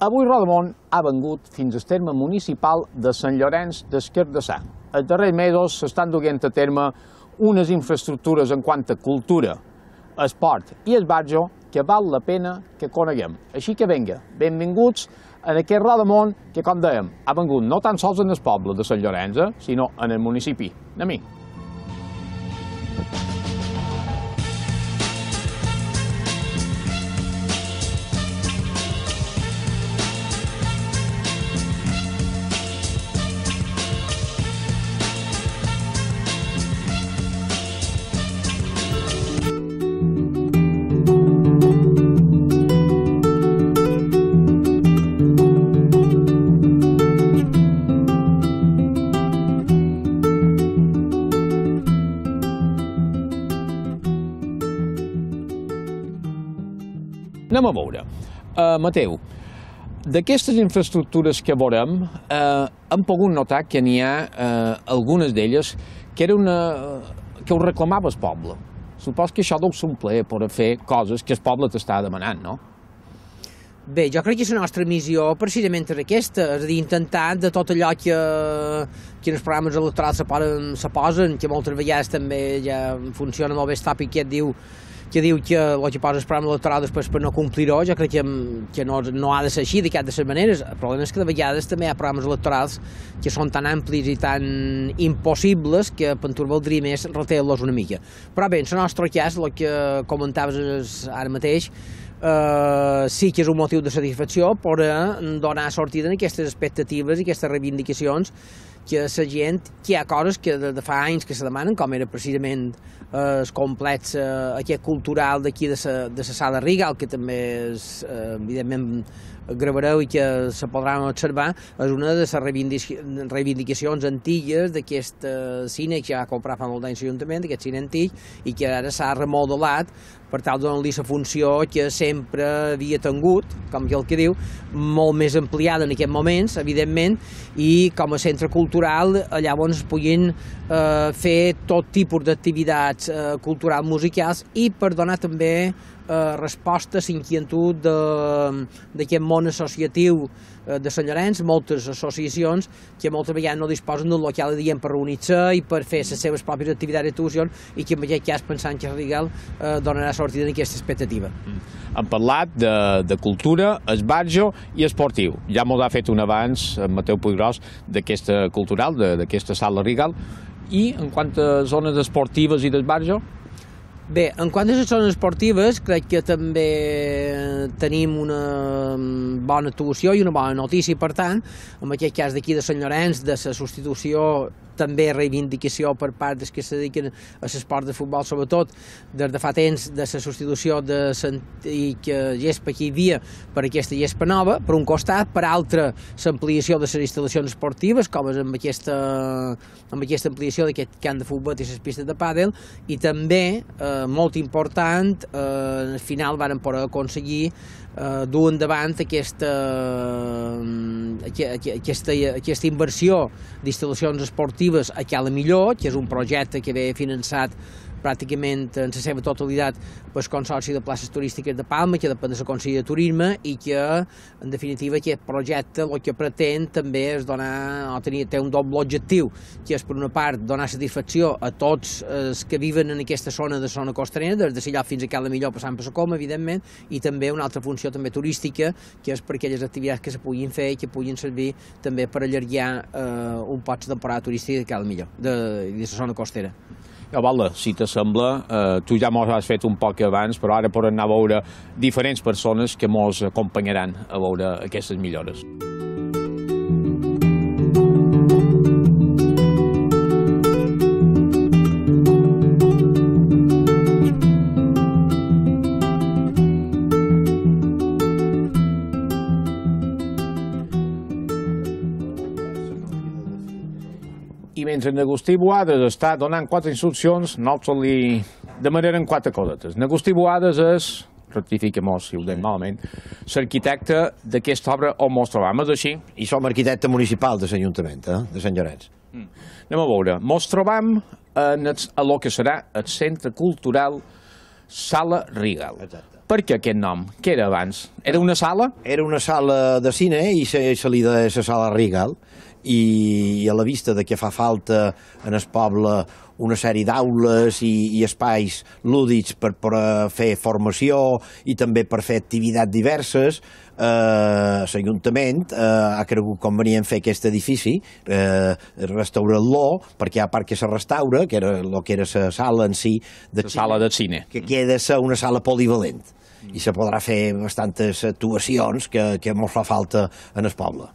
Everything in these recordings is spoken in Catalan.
Avui Rodamont ha vengut fins al terme municipal de Sant Llorenç d'Esquerdassà. Els darrers mesos s'estan duent a terme unes infraestructures en quant a cultura, esport i esbarjo que val la pena que coneguem. Així que venga, benvinguts en aquest Rodamont que, com dèiem, ha vengut no tan sols en el poble de Sant Llorenç, eh, sinó en el municipi. Anem-hi. Anem a veure. Uh, Mateu, D'aquestes infraestructures que veurem, eh, hem pogut notar que n'hi ha eh, algunes d'elles que, era una, que ho reclamava el poble. Supos que això deu ser un plaer, per fer coses que el poble t'està demanant, no? Bé, jo crec que la nostra missió precisament és aquesta, és a dir, intentar de tot allò que, que els programes electorals se, poden, se posen, que moltes vegades també ja funciona molt bé, està Piquet diu que diu que el que posa el programa electoral després per no complir-ho, jo crec que, mm, que no, no ha de ser així de cap de maneres. El problema és que de vegades també hi ha programes electorals que són tan amplis i tan impossibles que Pentur valdria més retenir los una mica. Però bé, en el nostre cas, el que comentaves ara mateix, eh, sí que és un motiu de satisfacció poder mm, donar sortida en aquestes expectatives i aquestes reivindicacions que la gent, que hi ha coses que de, de fa anys que se demanen, com era precisament eh, eh el complex eh, aquest cultural d'aquí de, sa, de la sala Rigal, que també és, eh, evidentment gravareu i que se podran observar, és una de les reivindicacions antigues d'aquest eh, cine que ja va comprar fa molt d'anys l'Ajuntament, d'aquest cine antic, i que ara s'ha remodelat per tal de donar-li la funció que sempre havia tingut, com que el que diu, molt més ampliada en aquests moments, evidentment, i com a centre cultural cultural, eh, llavors puguin eh, fer tot tipus d'activitats eh, culturals musicals i per donar també eh, respostes a inquietud d'aquest món associatiu Eh, de Sant Llorenç, moltes associacions que moltes vegades no disposen d'un local diem, per reunir-se i per fer les seves pròpies activitats i actuacions i que en aquest cas pensant que Rigel eh, donarà sortida en aquesta expectativa. Hem mm. parlat de, de cultura, esbarjo i esportiu. Ja m'ho ha fet un abans, eh, Mateu Puigros d'aquesta cultural, d'aquesta sala Rigal. I en quant a zones esportives i d'esbarjo? Bé, en quant a les zones esportives, crec que també tenim una mm, bona actuació i una bona notícia, per tant, en aquest cas d'aquí de Sant Llorenç, de la substitució també reivindicació per part dels que se dediquen a l'esport de futbol, sobretot des de fa temps de la substitució de l'antic eh, gespa que hi havia per aquesta gespa nova, per un costat, per altra, l'ampliació de les instal·lacions esportives, com és amb aquesta, amb aquesta ampliació d'aquest camp de futbol i les pistes de pàdel, i també, eh, molt important, eh, al final varen poder aconseguir eh, dur endavant aquesta, eh, aquesta, aquesta inversió d'instal·lacions esportives a Cala Millor, que és un projecte que ve finançat pràcticament en la seva totalitat pel Consorci de Places Turístiques de Palma, que depèn de la Consell de Turisme, i que, en definitiva, aquest projecte el que pretén també és donar, o tenir, té un doble objectiu, que és, per una part, donar satisfacció a tots els que viven en aquesta zona de zona costanera, des de Sillà fins a Cala Millor, passant per la Coma, evidentment, i també una altra funció també turística, que és per aquelles activitats que se puguin fer i que puguin servir també per allargar eh, un poc de temporada turística de Cala Millor, de, de la zona costera. Ah, Vala, si t'assembla, eh, tu ja mos has fet un poc abans, però ara podem anar a veure diferents persones que mos acompanyaran a veure aquestes millores. i mentre en Agustí Boades està donant quatre instruccions, nosaltres li demanarem quatre coses. En Agustí Boades és rectifiquem-ho si ho dic malament, l'arquitecte d'aquesta obra on mos trobam, és així? I som arquitecte municipal de l'Ajuntament, eh? de Sant Llorenç. Mm. Anem a veure, mos trobam en el, a lo que serà el Centre Cultural Sala Rigal. Exacte. Per què aquest nom? Què era abans? Era una sala? Era una sala de cine i se, se li deia la sala Rigal i, a la vista de que fa falta en el poble una sèrie d'aules i, i espais lúdics per, per eh, fer formació i també per fer activitats diverses, eh, l'Ajuntament eh, ha cregut convenient fer aquest edifici, eh, restaurar-lo, perquè a part que se restaura, que era el que era la sala en si... De la sala de cine. Que queda ser una sala polivalent i se podrà fer bastantes actuacions que, que molt fa falta en el poble.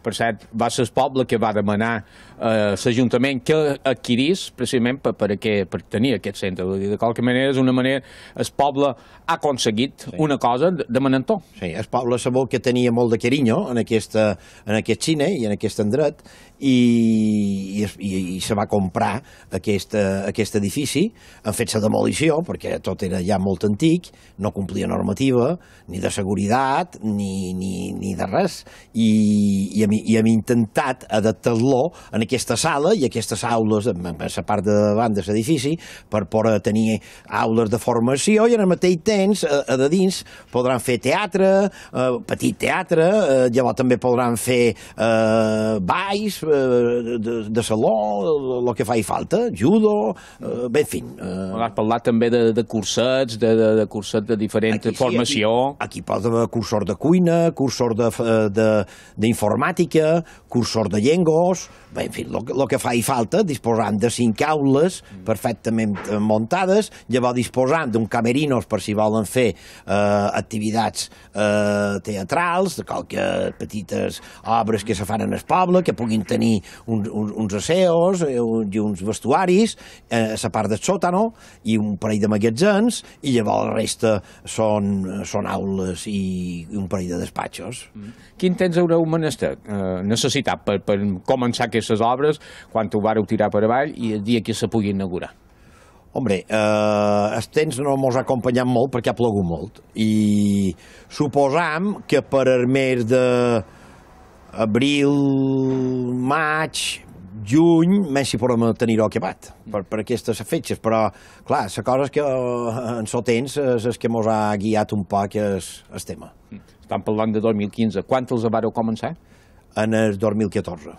Per cert, va ser el poble que va demanar a eh, l'Ajuntament que adquirís precisament per, per, aquest, per tenir aquest centre. Vull dir, de qualque manera, és una manera... El poble ha aconseguit sí. una cosa demanant-ho. Sí, el poble sabó que tenia molt de carinyo en, aquesta, en aquest cine i en aquest endret i, i, i, se va comprar aquest, eh, aquest edifici, han fet se demolició, perquè tot era ja molt antic, no complia normativa, ni de seguretat, ni, ni, ni de res, i, i, hem, i hem intentat adaptar-lo en aquesta sala i aquestes aules, en la part de davant de l'edifici, per poder tenir aules de formació, i en el mateix temps, a, a de dins, podran fer teatre, eh, petit teatre, eh, llavors també podran fer eh, baix, Eh, de, de saló, el que fa i falta, judo, eh, bé, en fi. Eh... Has parlat també de, de cursets, de, de, de cursets de diferent aquí, formació. Sí, aquí, aquí pot haver cursor de cuina, cursor eh, d'informàtica, cursor de llengos, bé, en fi, el que fa i falta, disposant de cinc aules perfectament eh, muntades, llavors disposant d'un camerinos per si volen fer eh, activitats eh, teatrals, de qualque petites obres que se fan en el poble, que puguin tenir tenir eh, un, un, uns aseos i uns vestuaris, eh, a la part de sòtano i un parell de magatzems, i llavors la resta són, eh, són aules i un parell de despatxos. Mm. Quin temps haureu menester, eh, necessitat per, per començar aquestes obres, quan ho vareu tirar per avall i el dia que se pugui inaugurar? Hombre, eh, el temps no mos ha acompanyat molt perquè ha plogut molt i suposam que per el mes de, abril, maig, juny, si podem tenir-ho acabat per, per aquestes fetges, però, clar, la cosa és que eh, en so temps és, és que mos ha guiat un poc és, el tema. Estan parlant de 2015. Quan els vareu començar? En el 2014.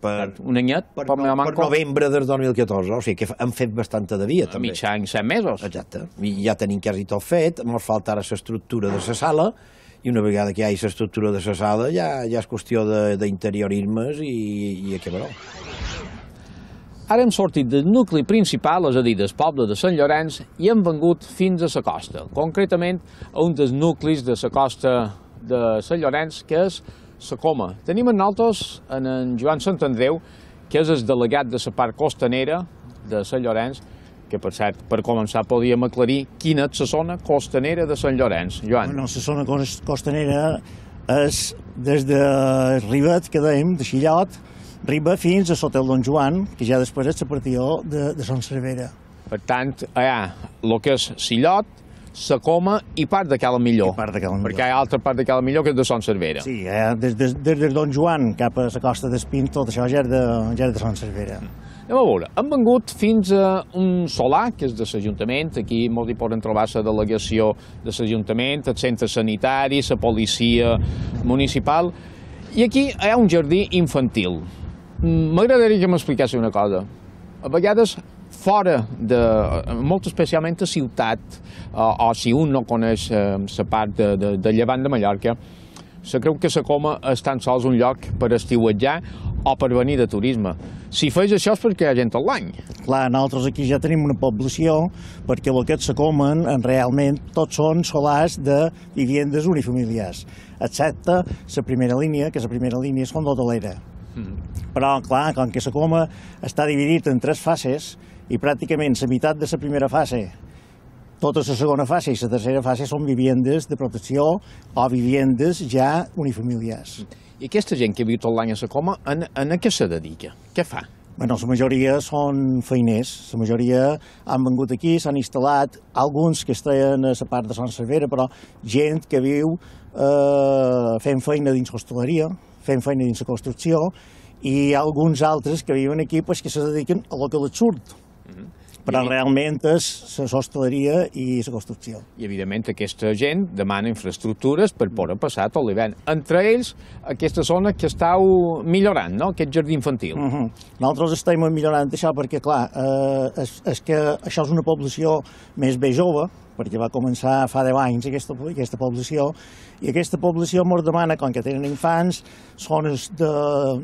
Per, un anyet? Per, per, no, per novembre del 2014, o sigui que hem fet bastanta de via, també. Mitjà any, set mesos. Exacte. I ja tenim quasi tot fet, ens falta ara l'estructura de la sala, i una vegada que hi hagi l'estructura de la sala ja, ja és qüestió d'interiorismes i, i acabarà. Ara hem sortit del nucli principal, és a dir, del poble de Sant Llorenç, i hem vengut fins a la costa, concretament a un dels nuclis de la costa de Sant Llorenç, que és la Coma. Tenim en nosaltres en, en Joan Sant Andreu, que és el delegat de la part costanera de Sant Llorenç, que per cert, per començar podíem aclarir quina és la zona costanera de Sant Llorenç, Joan. Bueno, la zona costanera és des de Ribet, que dèiem, de Xillot, Riba fins a Sotel Don Joan, que ja després és la partió de, de Son Cervera. Per tant, hi ha el que és Xillot, la Coma i part de Cala Millor. I part de Cala Millor. Perquè hi ha altra part de Cala Millor que és de Son Cervera. Sí, eh? des, des, des de Don Joan cap a la costa d'Espín, tot això ja és de, ja és de Son Cervera. Mm. Anem a veure, hem vengut fins a un solar, que és de l'Ajuntament, aquí molt hi poden trobar la delegació de l'Ajuntament, el centre sanitari, la policia municipal, i aquí hi ha un jardí infantil. M'agradaria que m'explicassi una cosa. A vegades fora de, molt especialment a ciutat, o, eh, o si un no coneix eh, la part de, de, de Llevant de Mallorca, se creu que la Coma és tan sols un lloc per estiuetjar o per venir de turisme. Si fes això és perquè hi ha gent tot l'any. Clar, nosaltres aquí ja tenim una població perquè el que se comen en realment tots són solars de vivendes unifamiliars, excepte la primera línia, que la primera línia és l'hotelera. Mm. Mm-hmm. Però, clar, com que la coma està dividit en tres fases i pràcticament la meitat de la primera fase tota la segona fase i la tercera fase són vivendes de protecció o vivendes ja unifamiliars. I aquesta gent que viu tot l'any a la coma, en, en a què se dedica? Què fa? Bueno, la majoria són feiners, la majoria han vengut aquí, s'han instal·lat, alguns que estaven a la part de Sant Cervera, però gent que viu eh, fent feina dins l'hostaleria, fent feina dins la construcció, i alguns altres que viuen aquí pues, que se dediquen a lo que les surt. Mm -hmm però I... realment és la sostaleria i la construcció. I, evidentment, aquesta gent demana infraestructures per poder passar tot l'hivern. Entre ells, aquesta zona que estàu millorant, no?, aquest jardí infantil. Uh mhm. -huh. Nosaltres estem millorant això perquè, clar, eh, és, és que això és una població més bé jove, perquè va començar fa 10 anys aquesta, aquesta població, i aquesta població mos demana, com que tenen infants, zones de,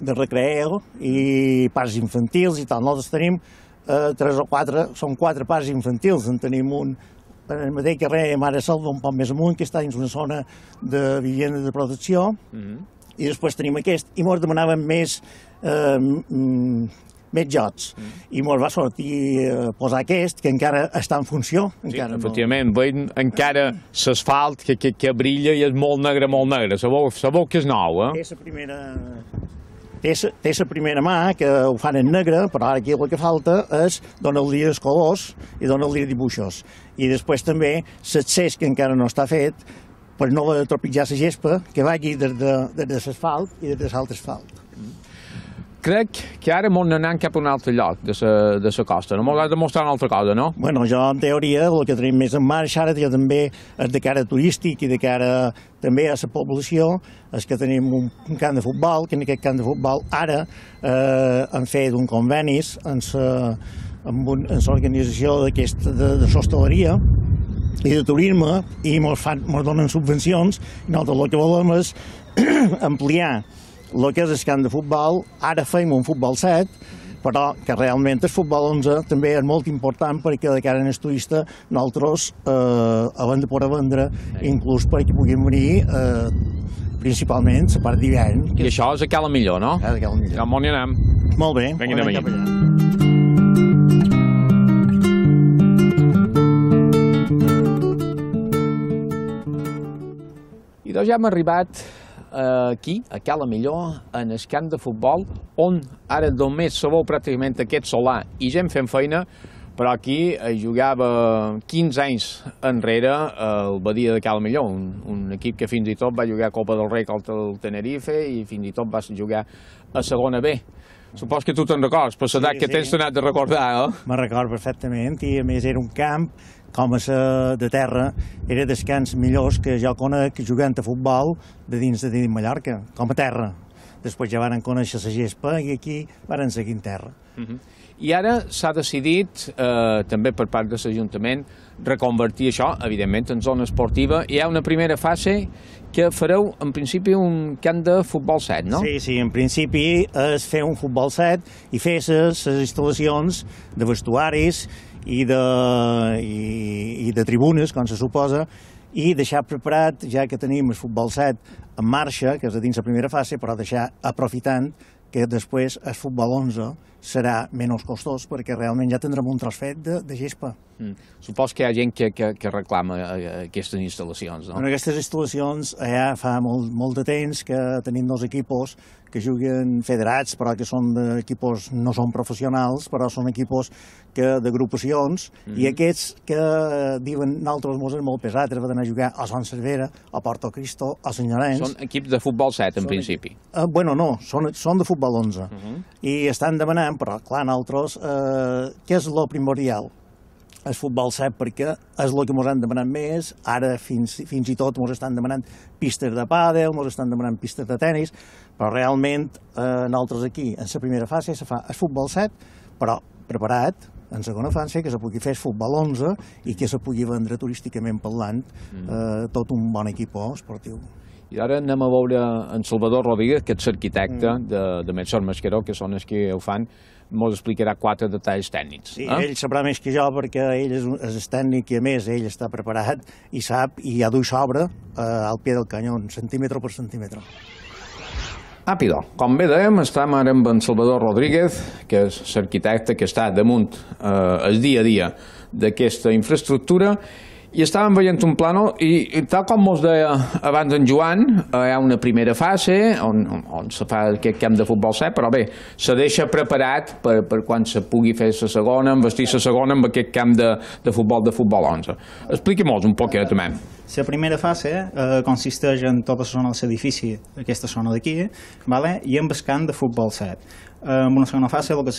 de recreo i parcs infantils i tal. Nosaltres tenim eh, tres o quatre, són quatre parts infantils, en tenim un en el mateix carrer Mare Salva, un poc més amunt, que està dins una zona de vivenda de protecció, mm -hmm. i després tenim aquest, i mos demanaven més, eh, més jocs. Mm. I mos va sortir eh, posar aquest, que encara està en funció. Sí, encara efectivament, no. veient encara s'asfalt, que, que, que brilla i és molt negre, molt negre. Sabeu, sabeu que és nou, eh? És la primera té la primera mà, que ho fan en negre, però ara aquí el que falta és donar-li els colors i donar-li dibuixos. I després també l'accés, que encara no està fet, per no tropitjar la gespa, que vagi des de, des de l'asfalt i des de l'altre asfalt crec que ara m'ho anem cap a un altre lloc de la, de la costa. No m'ho ha de mostrar una altra cosa, no? Bueno, jo en teoria el que tenim més en marxa ara ja també és de cara turístic i de cara també a la població és que tenim un, camp de futbol, que en aquest camp de futbol ara eh, han fet un convenis en l'organització d'aquesta de, de l'hostaleria i de turisme i ens donen subvencions i nosaltres el que volem és ampliar el que és el camp de futbol, ara feim un futbol 7, però que realment el futbol 11 també és molt important perquè de cara a turista nosaltres eh, hem de poder vendre, inclús perquè puguin venir eh, principalment la part d'hivern. I això és a Cala Millor, no? És a Millor. Cap on hi anem. Molt bé. Vinga, anem, anem allà. I doncs ja hem arribat Eh, aquí, a Cala Millor, en el camp de futbol, on ara només se vol pràcticament aquest solar i gent fent feina, però aquí eh, jugava 15 anys enrere eh, el Badia de Cala Millor, un, un equip que fins i tot va jugar Copa del Rei contra el Tenerife i fins i tot va jugar a segona B. Supos que tu te'n records, però s'ha sí, sí. que tens t'ha de recordar, no? Eh? Me'n record perfectament i a més era un camp com a la de terra, era dels camps millors que jo conec jugant a futbol de dins de dins Mallorca, com a terra. Després ja varen conèixer la gespa i aquí varen seguir en terra. Uh mhm. -huh. I ara s'ha decidit, eh, també per part de l'Ajuntament, reconvertir això, evidentment, en zona esportiva. Hi ha una primera fase que fareu, en principi, un camp de futbol set, no? Sí, sí, en principi és fer un futbol set i fer les instal·lacions de vestuaris, i de, i, i de tribunes, com se suposa, i deixar preparat, ja que tenim el futbol 7 en marxa, que és a dins la primera fase, però deixar aprofitant que després el futbol 11 serà menys costós perquè realment ja tindrem un trasfet de, de gespa. Mm. Supos que hi ha gent que, que, que reclama eh, aquestes instal·lacions, no? Bueno, aquestes instal·lacions ja fa molt, molt de temps que tenim dos equipos que juguen federats, però que són eh, equipos, no són professionals, però són equipos que d'agrupacions, mm -hmm. i mhm. aquests que eh, diuen, nosaltres mos és molt pesat, hem anar a jugar a Sant Cervera, a Porto Cristo, a Sant Llorenç... Són equips de futbol 7, en són principi. Eh, bueno, no, són, són de futbol 11. Mm -hmm. I estan demanant, però clar, nosaltres, eh, què és lo primordial? el futbol sap perquè és el que ens han demanat més, ara fins, fins i tot ens estan demanant pistes de pàdel, ens estan demanant pistes de tennis, però realment eh, nosaltres aquí, en la primera fase, se fa el futbol 7, però preparat, en segona fase, que se pugui fer futbol 11 i que se pugui vendre turísticament parlant mm. eh, tot un bon equipó esportiu. I ara anem a veure en Salvador Rodríguez, que és l'arquitecte mm. de, de Metzor Mascaró, que són els que ho fan mos explicarà quatre detalls tècnics. Sí, eh? ell sabrà més que jo perquè ell és, és tècnic i, a més, ell està preparat i sap i ha du sobre eh, al pie del canyó, centímetre per centímetre. Àpidó, com bé dèiem, estem ara amb en Salvador Rodríguez, que és l'arquitecte que està damunt eh, el dia a dia d'aquesta infraestructura, i estàvem veient un plànol i, i tal com mos deia abans en Joan, eh, hi ha una primera fase on, on se fa aquest camp de futbol set, però bé, se deixa preparat per, per quan se pugui fer la segona, investir la segona amb aquest camp de, de futbol de futbol 11. Expliqui-mos un poquet, també. La primera fase eh, consisteix en tota la zona de l'edifici, aquesta zona d'aquí, vale? i en el camp de futbol set. Eh, en una segona fase el que